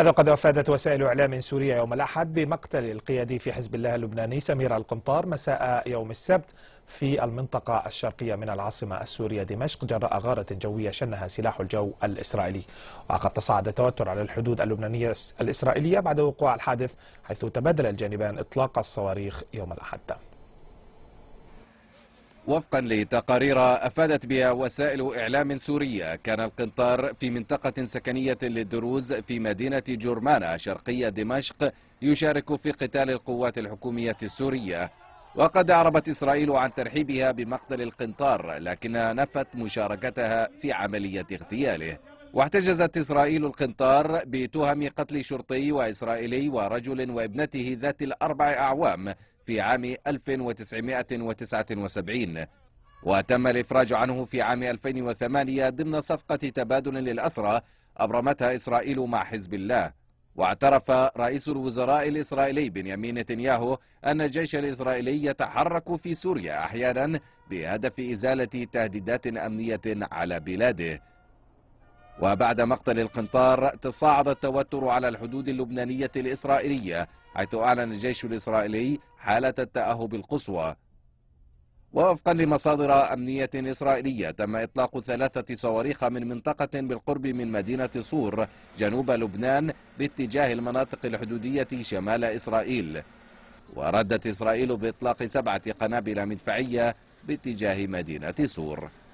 هذا قد افادت وسائل اعلام سوريه يوم الاحد بمقتل القيادي في حزب الله اللبناني سمير القنطار مساء يوم السبت في المنطقة الشرقية من العاصمة السورية دمشق جراء غارة جوية شنها سلاح الجو الإسرائيلي وقد تصاعد التوتر على الحدود اللبنانية الإسرائيلية بعد وقوع الحادث حيث تبادل الجانبان إطلاق الصواريخ يوم الأحد وفقا لتقارير أفادت بها وسائل إعلام سورية كان القنطار في منطقة سكنية للدروز في مدينة جرمانة شرقية دمشق يشارك في قتال القوات الحكومية السورية وقد أعربت إسرائيل عن ترحيبها بمقتل القنطار لكنها نفت مشاركتها في عملية اغتياله واحتجزت إسرائيل القنطار بتهم قتل شرطي وإسرائيلي ورجل وابنته ذات الأربع أعوام في عام 1979 وتم الإفراج عنه في عام 2008 ضمن صفقة تبادل للأسرى أبرمتها إسرائيل مع حزب الله واعترف رئيس الوزراء الإسرائيلي بنيامين نتنياهو أن الجيش الإسرائيلي يتحرك في سوريا أحيانا بهدف إزالة تهديدات أمنية على بلاده وبعد مقتل القنطار تصاعد التوتر على الحدود اللبنانية الإسرائيلية حيث أعلن الجيش الإسرائيلي حالة التأهب القصوى ووفقا لمصادر أمنية إسرائيلية تم إطلاق ثلاثة صواريخ من منطقة بالقرب من مدينة صور جنوب لبنان باتجاه المناطق الحدودية شمال إسرائيل وردت إسرائيل بإطلاق سبعة قنابل مدفعية باتجاه مدينة صور